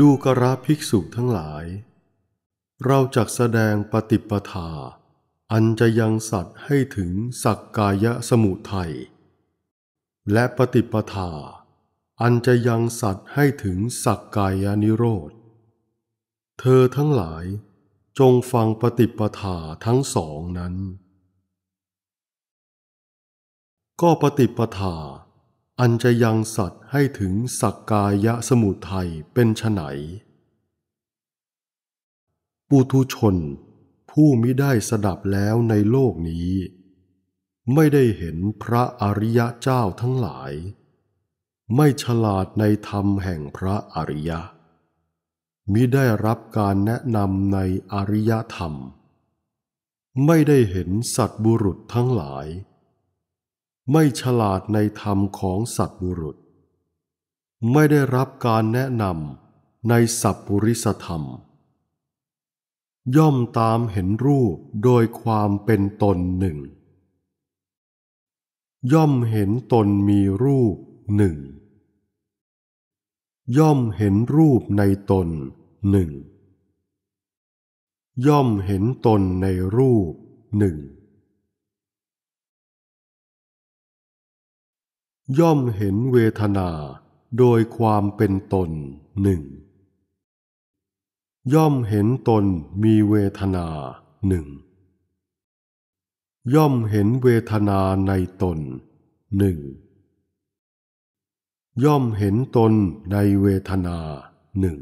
ดูกระภิกษุทั้งหลาย เราจักแสดงปฏิปทา อันจะยังสัตว์ให้ถึงสักกายะสมุทัย และปฏิปทา อันจะยังสัตว์ให้ถึงสักกายนิโรธ เธอทั้งหลายจงฟังปฏิปทาทั้งสองนั้น ก็ปฏิปทาอันจะยังสัตว์ให้ถึงสักกายะสมุทัยเป็นไนปุถุชน ผู้มิได้สดับแล้วในโลกนี้ ไม่ได้เห็นพระอริยะเจ้าทั้งหลาย ไม่ฉลาดในธรรมแห่งพระอริยะมิได้รับการแนะนำในอริยธรรม ไม่ได้เห็นสัตบุรุษทั้งหลายไม่ฉลาดในธรรมของสัตบุรุษ ไม่ได้รับการแนะนำในสัพปุริสธรรม ย่อมตามเห็นรูปโดยความเป็นตนหนึ่งย่อมเห็นตนมีรูปหนึ่งย่อมเห็นรูปในตนหนึ่งย่อมเห็นตนในรูปหนึ่งย่อมเห็นเวทนาโดยความเป็นตนหนึ่งย่อมเห็นตนมีเวทนาหนึ่งย่อมเห็นเวทนาในตนหนึ่งย่อมเห็นตนในเวทนาหนึ่ง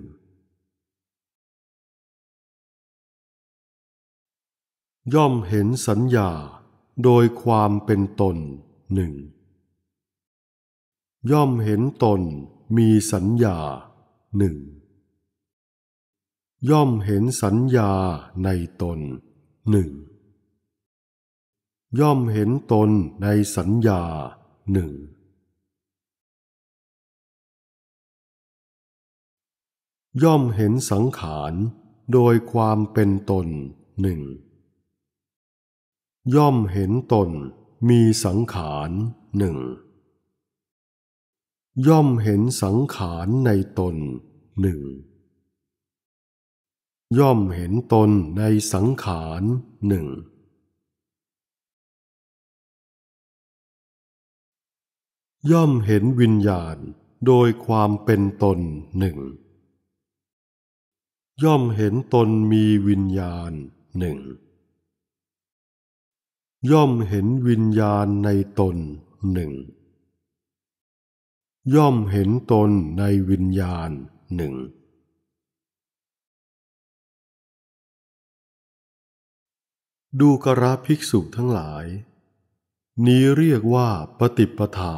ย่อมเห็นสัญญาโดยความเป็นตนหนึ่งย่อมเห็นตนมีสัญญาหนึ่งย่อมเห็นสัญญาในตนหนึ่งย่อมเห็นตนในสัญญาหนึ่งย่อมเห็นสังขารโดยความเป็นตนหนึ่งย่อมเห็นตนมีสังขารหนึ่งย่อมเห็นสังขารในตนหนึ่งย่อมเห็นตนในสังขารหนึ่งย่อมเห็นวิญญาณโดยความเป็นตนหนึ่งย่อมเห็นตนมีวิญญาณหนึ่งย่อมเห็นวิญญาณในตนหนึ่งย่อมเห็นตนในวิญญาณหนึ่ง ดูกระภิกษุทั้งหลาย นี้เรียกว่าปฏิปทา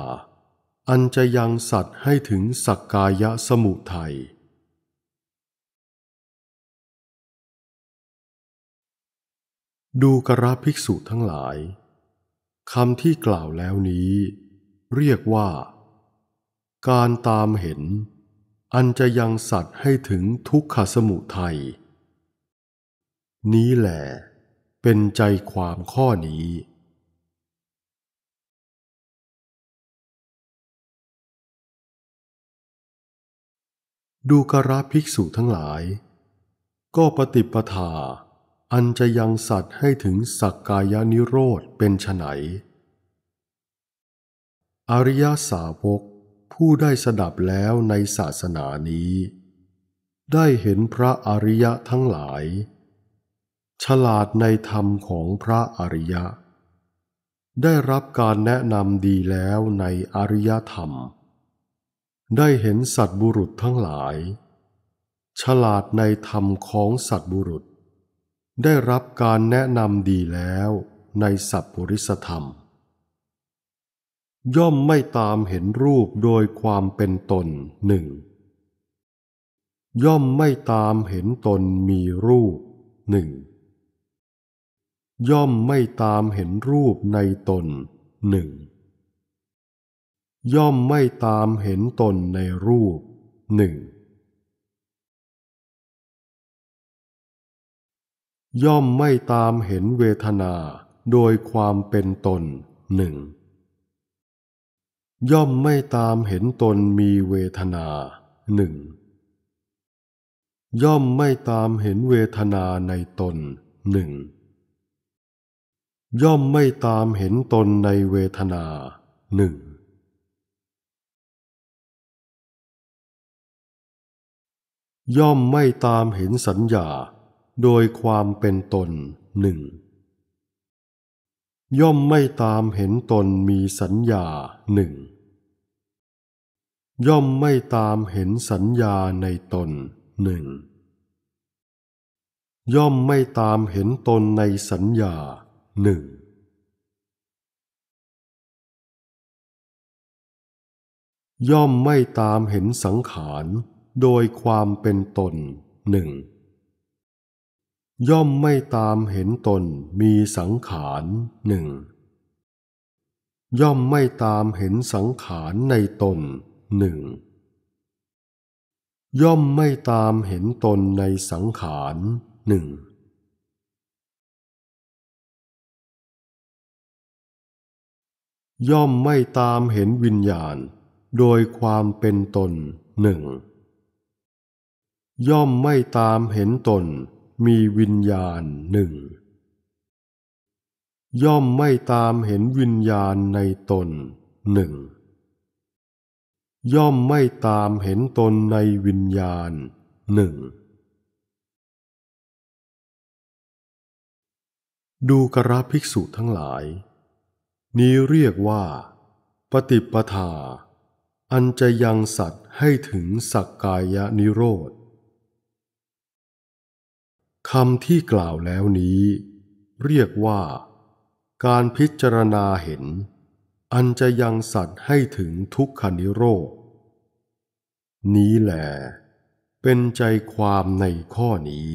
อันจะยังสัตว์ให้ถึงสักกายะสมุทัย ดูกระภิกษุทั้งหลายคำที่กล่าวแล้วนี้เรียกว่าการตามเห็นอันจะยังสัตว์ให้ถึงทุกขสมุทัยนี้แหละเป็นใจความข้อนี้ ดูกราภิกษุทั้งหลาย ก็ปฏิปทา อันจะยังสัตว์ให้ถึงสักกายนิโรธเป็นไฉนอริยสาวกผู้ได้สดับแล้วในศาสนานี้ ได้เห็นพระอริยะทั้งหลาย ฉลาดในธรรมของพระอริยะ ได้รับการแนะนำดีแล้วในอริยธรรม ได้เห็นสัตบุรุษทั้งหลาย ฉลาดในธรรมของสัตบุรุษ ได้รับการแนะนำดีแล้วในสัพปริสธรรมย่อมไม่ตามเห็นรูปโดยความเป็นตนหนึ่งย่อมไม่ตามเห็นตนมีรูปหนึ่งย่อมไม่ตามเห็นรูปในตนหนึ่งย่อมไม่ตามเห็นตนในรูปหนึ่งย่อมไม่ตามเห็นเวทนาโดยความเป็นตนหนึ่งย่อมไม่ตามเห็นตนมีเวทนาหนึ่งย่อมไม่ตามเห็นเวทนาในตนหนึ่งย่อมไม่ตามเห็นตนในเวทนาหนึ่งย่อมไม่ตามเห็นสัญญาโดยความเป็นตนหนึ่งย่อมไม่ตามเห็นตนมีสัญญาหนึ่งย่อมไม่ตามเห็นสัญญาในตนหนึ่งย่อมไม่ตามเห็นตนในสัญญาหนึ่งย่อมไม่ตามเห็นสังขารโดยความเป็นตนหนึ่งย่อมไม่ตามเห็นตนมีสังขารหนึ่งย่อมไม่ตามเห็นสังขารในตนหนึ่งย่อมไม่ตามเห็นตนในสังขารหนึ่งย่อมไม่ตามเห็นวิญญาณ โดยความเป็นตนหนึ่งย่อมไม่ตามเห็นตนมีวิญญาณหนึ่งย่อมไม่ตามเห็นวิญญาณในตนหนึ่งย่อมไม่ตามเห็นตนในวิญญาณหนึ่งดูกราภิกษุทั้งหลาย นี้เรียกว่า ปฏิปทา อันจะยังสัตว์ให้ถึงสักกายนิโรธคำที่กล่าวแล้วนี้ เรียกว่าการพิจารณาเห็นอันจะยังสัตว์ให้ถึงทุกขานิโรธนี้แหละเป็นใจความในข้อนี้